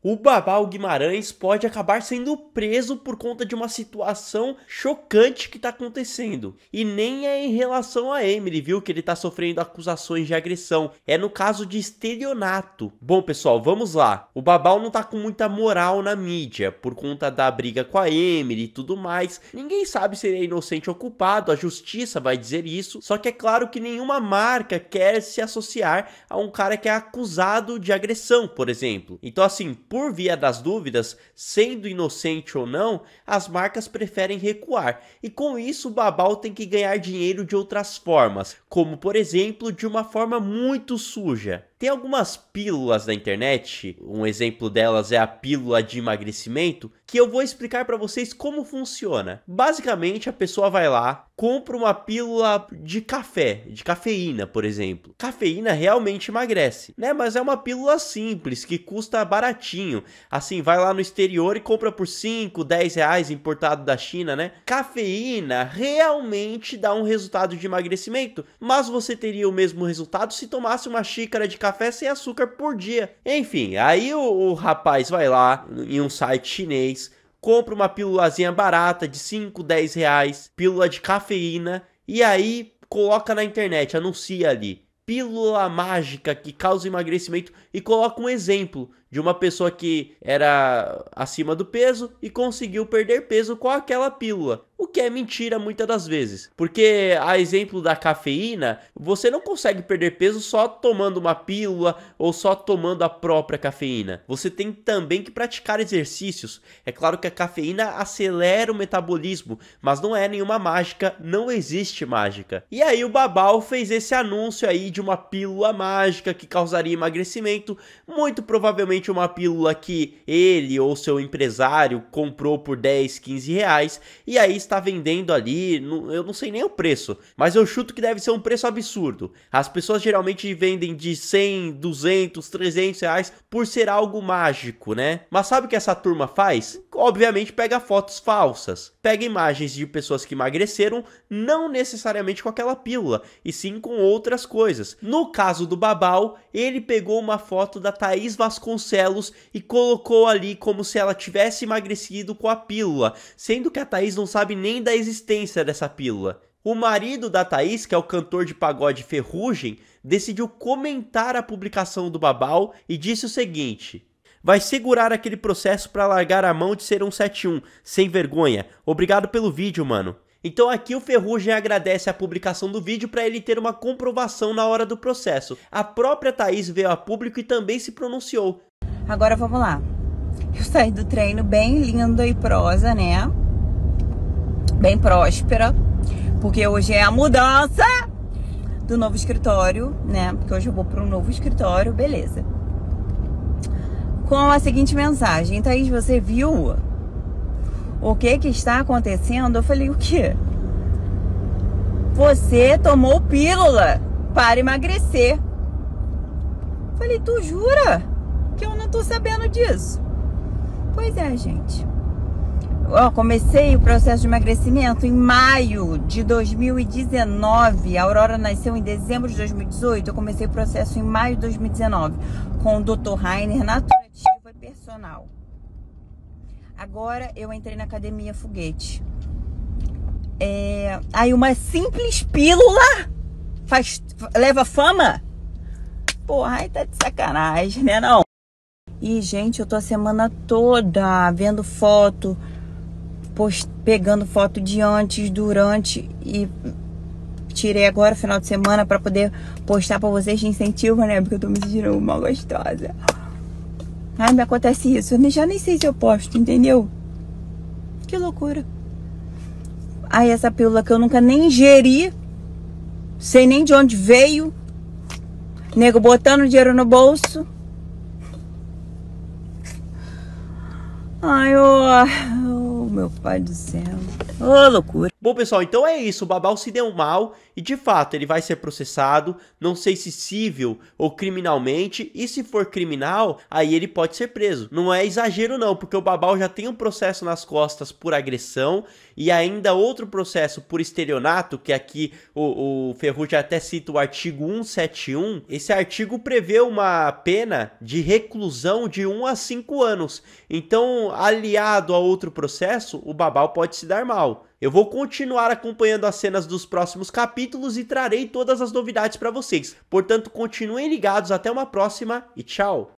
O Babal Guimarães pode acabar sendo preso por conta de uma situação chocante que está acontecendo. E nem é em relação a Emily, viu, que ele está sofrendo acusações de agressão. É no caso de estelionato. Bom, pessoal, vamos lá. O Babal não está com muita moral na mídia por conta da briga com a Emily e tudo mais. Ninguém sabe se ele é inocente ou culpado, a justiça vai dizer isso. Só que é claro que nenhuma marca quer se associar a um cara que é acusado de agressão, por exemplo. Então, assim, por via das dúvidas, sendo inocente ou não, as marcas preferem recuar, e com isso o Babal tem que ganhar dinheiro de outras formas, como por exemplo de uma forma muito suja. Tem algumas pílulas da internet, um exemplo delas é a pílula de emagrecimento, que eu vou explicar para vocês como funciona. Basicamente, a pessoa vai lá, compra uma pílula de café, de cafeína, por exemplo. Cafeína realmente emagrece, né? Mas é uma pílula simples, que custa baratinho. Assim, vai lá no exterior e compra por 5, 10 reais importado da China, né? Cafeína realmente dá um resultado de emagrecimento, mas você teria o mesmo resultado se tomasse uma xícara de café café sem açúcar por dia. Enfim, aí o, o rapaz vai lá em um site chinês, compra uma pílulazinha barata de 5, 10 reais, pílula de cafeína, e aí coloca na internet, anuncia ali pílula mágica que causa emagrecimento e coloca um exemplo de uma pessoa que era acima do peso e conseguiu perder peso com aquela pílula. O que é mentira muitas das vezes, porque a exemplo da cafeína, você não consegue perder peso só tomando uma pílula ou só tomando a própria cafeína. Você tem também que praticar exercícios. É claro que a cafeína acelera o metabolismo, mas não é nenhuma mágica, não existe mágica. E aí o Babal fez esse anúncio aí de uma pílula mágica que causaria emagrecimento, muito provavelmente uma pílula que ele ou seu empresário comprou por 10, 15 reais e aí está vendendo ali, eu não sei nem o preço, mas eu chuto que deve ser um preço absurdo. As pessoas geralmente vendem de 100, 200, 300 reais por ser algo mágico, né? Mas sabe o que essa turma faz? Obviamente pega fotos falsas, pega imagens de pessoas que emagreceram, não necessariamente com aquela pílula, e sim com outras coisas. No caso do Babal, ele pegou uma foto da Thaís Vasconcelos e colocou ali como se ela tivesse emagrecido com a pílula, sendo que a Thaís não sabe nem da existência dessa pílula. O marido da Thaís, que é o cantor de pagode Ferrugem, decidiu comentar a publicação do Babal e disse o seguinte: Vai segurar aquele processo para largar a mão de ser um 71, sem vergonha. Obrigado pelo vídeo, mano. Então aqui o Ferrugem agradece a publicação do vídeo para ele ter uma comprovação na hora do processo. A própria Thaís veio a público e também se pronunciou. Agora vamos lá. Eu saí do treino bem lindo e prosa, né? bem próspera, porque hoje é a mudança do novo escritório, né? Porque hoje eu vou para um novo escritório, beleza. Com a seguinte mensagem: Thaís, você viu o que que está acontecendo? Eu falei: o que? Você tomou pílula para emagrecer. Falei: tu jura que eu não tô sabendo disso? Pois é, gente ó, comecei o processo de emagrecimento em maio de 2019. A Aurora nasceu em dezembro de 2018. Eu comecei o processo em maio de 2019 com o Dr. Rainer Naturativa e Personal. Agora eu entrei na academia Foguete. É... Aí uma simples pílula faz leva fama? Porra, aí tá de sacanagem, né não? E gente, eu tô a semana toda vendo foto post, pegando foto de antes, durante e tirei agora final de semana para poder postar para vocês de incentivo, né? Porque eu tô me sentindo uma gostosa. Ai, me acontece isso. Eu já nem sei se eu posto, entendeu? Que loucura. Ai, essa pílula que eu nunca nem ingeri, sei nem de onde veio. Nego botando dinheiro no bolso. Ai, ó. Oh, oh. Oh, meu pai do céu. Ô, oh, loucura. Bom, pessoal, então é isso. O Babal se deu mal e, de fato, ele vai ser processado. Não sei se civil ou criminalmente. E se for criminal, aí ele pode ser preso. Não é exagero, não, porque o Babal já tem um processo nas costas por agressão e ainda outro processo por estelionato, que aqui o, o Ferrugem até cita o artigo 171. Esse artigo prevê uma pena de reclusão de 1 a 5 anos. Então, aliado a outro processo, o Babal pode se dar mal. Eu vou continuar acompanhando as cenas dos próximos capítulos e trarei todas as novidades para vocês. Portanto, continuem ligados, até uma próxima e tchau!